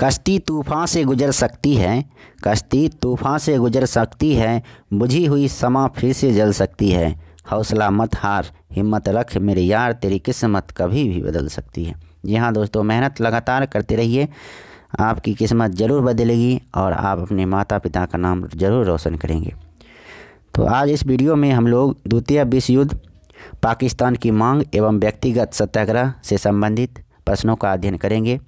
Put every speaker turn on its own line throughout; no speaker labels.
कश्ती तूफान से गुजर सकती है कश्ती तूफान से गुजर सकती है बुझी हुई समा फिर से जल सकती है हौसला मत हार हिम्मत रख मेरे यार तेरी किस्मत कभी भी बदल सकती है जी हाँ दोस्तों मेहनत लगातार करते रहिए आपकी किस्मत ज़रूर बदलेगी और आप अपने माता पिता का नाम ज़रूर रोशन करेंगे तो आज इस वीडियो में हम लोग द्वितीय विश्व युद्ध पाकिस्तान की मांग एवं व्यक्तिगत सत्याग्रह से संबंधित प्रश्नों का अध्ययन करेंगे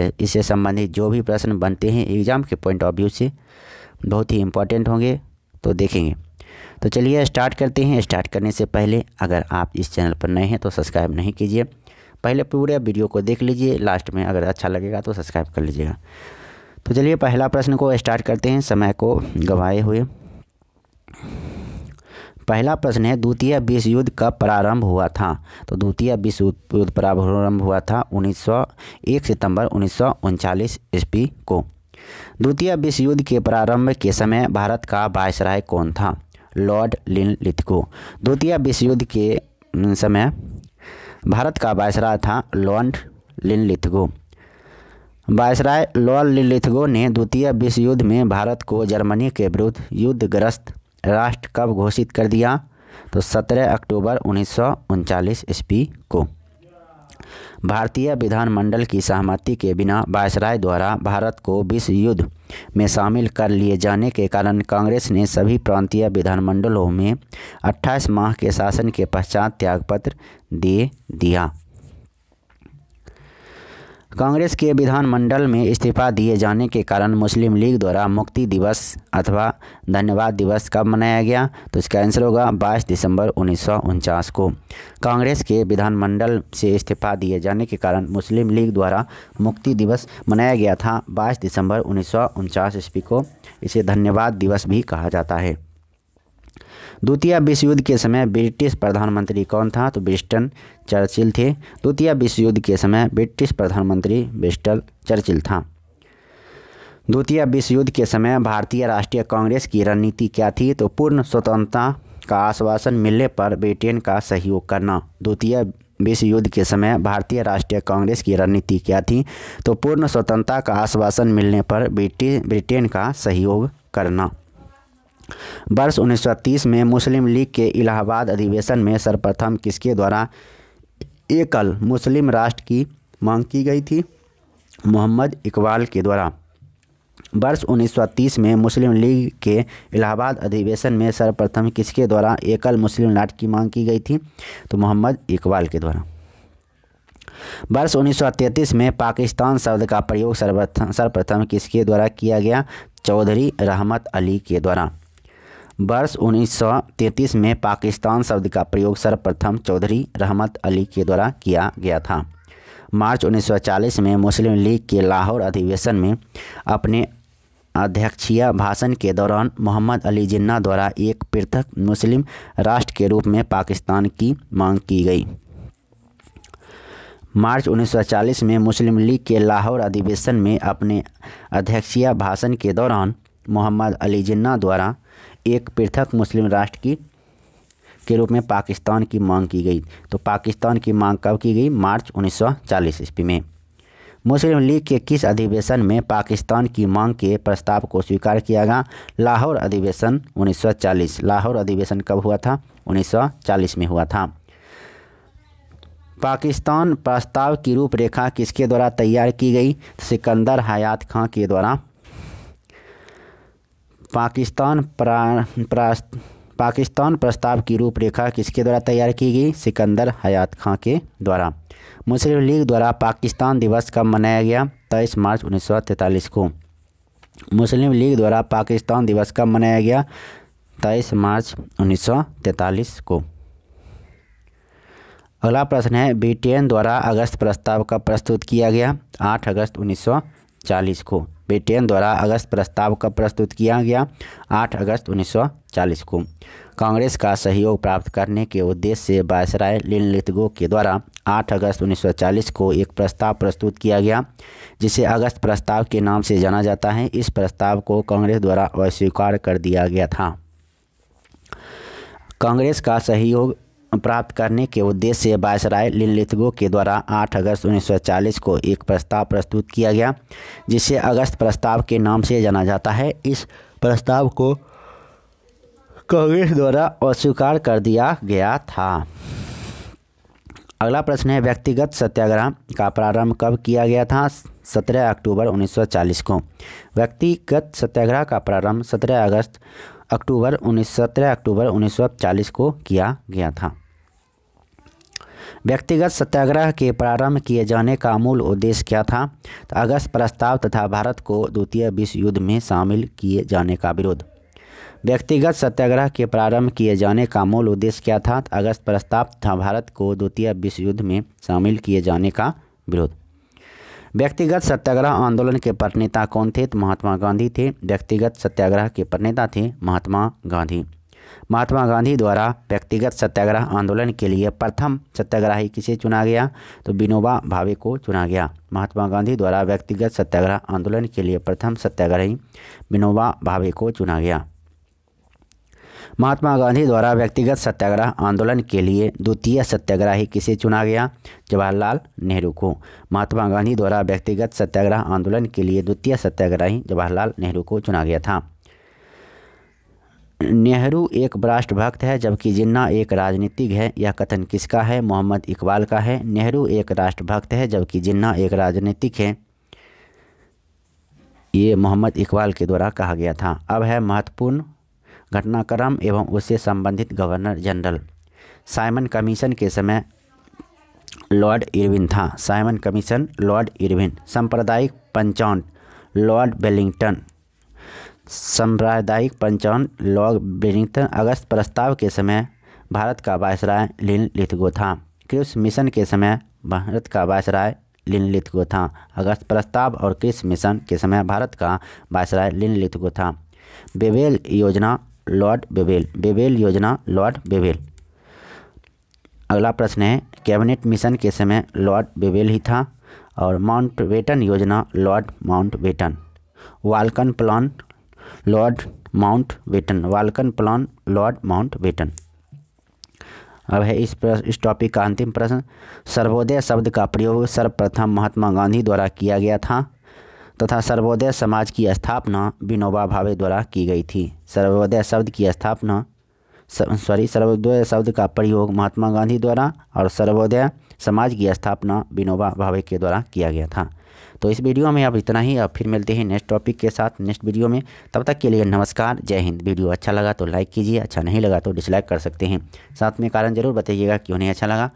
इससे संबंधित जो भी प्रश्न बनते हैं एग्ज़ाम के पॉइंट ऑफ व्यू से बहुत ही इम्पोर्टेंट होंगे तो देखेंगे तो चलिए स्टार्ट करते हैं स्टार्ट करने से पहले अगर आप इस चैनल पर नए हैं तो सब्सक्राइब नहीं कीजिए पहले पूरे वीडियो को देख लीजिए लास्ट में अगर अच्छा लगेगा तो सब्सक्राइब कर लीजिएगा तो चलिए पहला प्रश्न को स्टार्ट करते हैं समय को गंवाए हुए पहला प्रश्न है द्वितीय विश्व युद्ध कब प्रारंभ हुआ था तो द्वितीय विश्व युद्ध प्रारंभ हुआ था 1901 सितंबर उन्नीस ईस्वी को द्वितीय विश्व युद्ध के प्रारंभ के समय भारत का वायसराय कौन था लॉर्ड लिन लिथको द्वितीय विश्व युद्ध के समय भारत का वायसराय था Lord Linlithgow viceroy Lord Linlithgow ने द्वितीय विश्व युद्ध में भारत को जर्मनी के विरुद्ध युद्धग्रस्त राष्ट्र कब घोषित कर दिया तो 17 अक्टूबर उन्नीस ईस्वी को भारतीय विधानमंडल की सहमति के बिना वायसराय द्वारा भारत को विश्व युद्ध में शामिल कर लिए जाने के कारण कांग्रेस ने सभी प्रांतीय विधानमंडलों में 28 माह के शासन के पश्चात त्यागपत्र दे दिया कांग्रेस के विधानमंडल में इस्तीफा दिए जाने के कारण मुस्लिम लीग द्वारा मुक्ति दिवस अथवा धन्यवाद दिवस कब मनाया गया तो इसका आंसर होगा 22 दिसंबर उन्नीस को कांग्रेस के विधानमंडल से इस्तीफा दिए जाने के कारण मुस्लिम लीग द्वारा मुक्ति दिवस मनाया गया था 22 दिसंबर उन्नीस ईस्वी को इसे धन्यवाद दिवस भी कहा जाता है द्वितीय विश्व युद्ध के समय ब्रिटिश प्रधानमंत्री कौन था तो बिस्टन चर्चिल थे द्वितीय विश्व युद्ध के समय ब्रिटिश प्रधानमंत्री बिस्टल चर्चिल था द्वितीय विश्व युद्ध के समय भारतीय राष्ट्रीय कांग्रेस की रणनीति क्या थी तो पूर्ण स्वतंत्रता का आश्वासन मिलने पर ब्रिटेन का सहयोग करना द्वितीय विश्व युद्ध के समय भारतीय राष्ट्रीय कांग्रेस की रणनीति क्या थी तो पूर्ण स्वतंत्रता का आश्वासन मिलने पर ब्रिटेन का सहयोग करना वर्ष 1930 में मुस्लिम लीग के इलाहाबाद अधिवेशन में सर्वप्रथम किसके द्वारा एकल मुस्लिम राष्ट्र की मांग की गई थी मोहम्मद इकबाल के द्वारा वर्ष 1930 में मुस्लिम लीग के इलाहाबाद अधिवेशन में सर्वप्रथम किसके द्वारा एकल मुस्लिम राष्ट्र की मांग की गई थी तो मोहम्मद इकबाल के द्वारा वर्ष 1933 में पाकिस्तान शब्द का प्रयोग सर्वप्रथम सर्वप्रथम किसके द्वारा किया गया चौधरी रहमत अली के द्वारा वर्ष 1933 में पाकिस्तान शब्द का प्रयोग सर्वप्रथम चौधरी रहमत अली के द्वारा किया गया था मार्च 1940 में मुस्लिम लीग के लाहौर अधिवेशन में अपने अध्यक्षीय भाषण के दौरान मोहम्मद अली जिन्ना द्वारा एक पृथक मुस्लिम राष्ट्र के रूप में पाकिस्तान की मांग की गई मार्च 1940 में मुस्लिम लीग के लाहौर अधिवेशन में अपने अध्यक्षीय भाषण के दौरान मोहम्मद अली जिन्ना द्वारा एक पृथक मुस्लिम राष्ट्र की के रूप में पाकिस्तान की मांग की गई तो पाकिस्तान की मांग कब की गई मार्च 1940 ईस्वी में मुस्लिम लीग के किस अधिवेशन में पाकिस्तान की मांग के प्रस्ताव को स्वीकार किया गया लाहौर अधिवेशन 1940 लाहौर अधिवेशन कब हुआ था 1940 में हुआ था पाकिस्तान प्रस्ताव की रूपरेखा किसके द्वारा तैयार की गई सिकंदर हयात खां के द्वारा पाकिस्तान प्रा, प्रा, पाकिस्तान प्रस्ताव की रूपरेखा किसके द्वारा तैयार की गई सिकंदर हयात खां के द्वारा मुस्लिम लीग द्वारा पाकिस्तान दिवस कब मनाया गया तेईस मार्च उन्नीस को मुस्लिम लीग द्वारा पाकिस्तान दिवस कब मनाया गया तेईस मार्च उन्नीस को अगला प्रश्न है ब्रिटेन द्वारा अगस्त प्रस्ताव कब प्रस्तुत किया गया आठ अगस्त उन्नीस को ब्रिटेन द्वारा अगस्त प्रस्ताव कब प्रस्तुत किया गया 8 अगस्त 1940 को कांग्रेस का सहयोग प्राप्त करने के उद्देश्य से बायसराय लिनलिथगो के द्वारा 8 अगस्त 1940 को एक प्रस्ताव प्रस्तुत किया गया जिसे अगस्त प्रस्ताव के नाम से जाना जाता है इस प्रस्ताव को कांग्रेस द्वारा अस्वीकार कर दिया गया था कांग्रेस का सहयोग प्राप्त करने के उद्देश्य से वायसराय लिलितगो के द्वारा 8 अगस्त 1940 को एक प्रस्ताव प्रस्तुत किया गया जिसे अगस्त प्रस्ताव के नाम से जाना जाता है इस प्रस्ताव को कांग्रेस द्वारा अस्वीकार कर दिया गया था अगला प्रश्न है व्यक्तिगत सत्याग्रह का प्रारंभ कब किया गया था 17 अक्टूबर 1940 को व्यक्तिगत सत्याग्रह का प्रारंभ 17 अगस्त अक्टूबर उन्नीस सत्रह अक्टूबर उन्नीस को किया गया था व्यक्तिगत सत्याग्रह के प्रारंभ किए जाने का मूल उद्देश्य क्या था तो अगस्त प्रस्ताव तथा भारत को द्वितीय विश्व युद्ध में शामिल किए जाने का विरोध व्यक्तिगत सत्याग्रह के प्रारंभ किए जाने का मूल उद्देश्य क्या था तो अगस्त प्रस्ताव तथा भारत को द्वितीय विश्व युद्ध में शामिल किए जाने का विरोध व्यक्तिगत सत्याग्रह आंदोलन के प्रणेता कौन थे तो महात्मा गांधी थे व्यक्तिगत सत्याग्रह के प्रणेता थे महात्मा गांधी महात्मा गांधी द्वारा व्यक्तिगत सत्याग्रह आंदोलन के लिए प्रथम सत्याग्रही किसे चुना गया तो विनोबा भावे को चुना गया महात्मा गांधी द्वारा व्यक्तिगत सत्याग्रह आंदोलन के लिए प्रथम सत्याग्रही विनोबा भावे को चुना गया महात्मा गांधी द्वारा व्यक्तिगत सत्याग्रह आंदोलन के लिए द्वितीय सत्याग्रही किसे चुना गया जवाहरलाल नेहरू को महात्मा गांधी द्वारा व्यक्तिगत सत्याग्रह आंदोलन के लिए द्वितीय सत्याग्रही जवाहरलाल नेहरू को चुना गया था नेहरू एक राष्ट्रभक्त है जबकि जिन्ना एक राजनीतिज्ञ है यह कथन किसका है मोहम्मद इकबाल का है नेहरू एक राष्ट्रभक्त है जबकि जिन्ना एक राजनीतिक है ये मोहम्मद इकबाल के द्वारा कहा गया था अब है महत्वपूर्ण घटनाक्रम एवं उससे संबंधित गवर्नर जनरल साइमन कमीशन के समय लॉर्ड इरविन था साइमन कमीशन लॉर्ड इरविन सांप्रदायिक पंचौन लॉर्ड बेलिंगटन साम्प्रदायिक पंचौन लॉर्ड बेलिंगटन अगस्त प्रस्ताव के समय भारत का वायसराय लिन लिथगो था क्रिस मिशन के समय भारत का वायसराय लिन लिथगो था अगस्त प्रस्ताव और क्रिस मिशन के समय भारत का वायसराय लिन लिथगो था बेबेल योजना लॉर्ड बेबेल बेबेल योजना लॉर्ड बेबेल अगला प्रश्न है कैबिनेट मिशन के समय लॉर्ड बेबेल ही था और माउंट बेटन योजना Lord Mountbatten Balkan plan Lord Mountbatten Balkan plan Lord Mountbatten अब है इस इस टॉपिक का अंतिम प्रश्न सर्वोदय शब्द का प्रयोग सर्वप्रथम महात्मा गांधी द्वारा किया गया था तथा सर्वोदय समाज की स्थापना विनोबा भावे द्वारा की गई थी सर्वोदय शब्द की स्थापना सॉरी सर्वोदय शब्द का प्रयोग महात्मा गांधी द्वारा और सर्वोदय समाज की स्थापना विनोबा भावे के द्वारा किया गया था तो इस वीडियो में अब इतना ही अब फिर मिलते हैं नेक्स्ट टॉपिक के साथ नेक्स्ट वीडियो में तब तक के लिए नमस्कार जय हिंद वीडियो अच्छा लगा तो लाइक कीजिए अच्छा नहीं लगा तो डिसलाइक कर सकते हैं साथ में कारण ज़रूर बताइएगा क्यों नहीं अच्छा लगा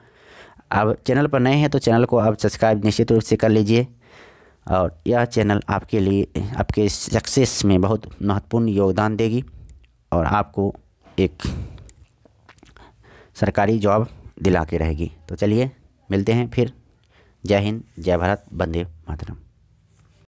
अब चैनल पर नए हैं तो चैनल को आप सब्सक्राइब निश्चित रूप से कर लीजिए और यह चैनल आपके लिए आपके सक्सेस में बहुत महत्वपूर्ण योगदान देगी और आपको एक सरकारी जॉब दिला के रहेगी तो चलिए मिलते हैं फिर जय हिंद जय भारत वंदे मातरम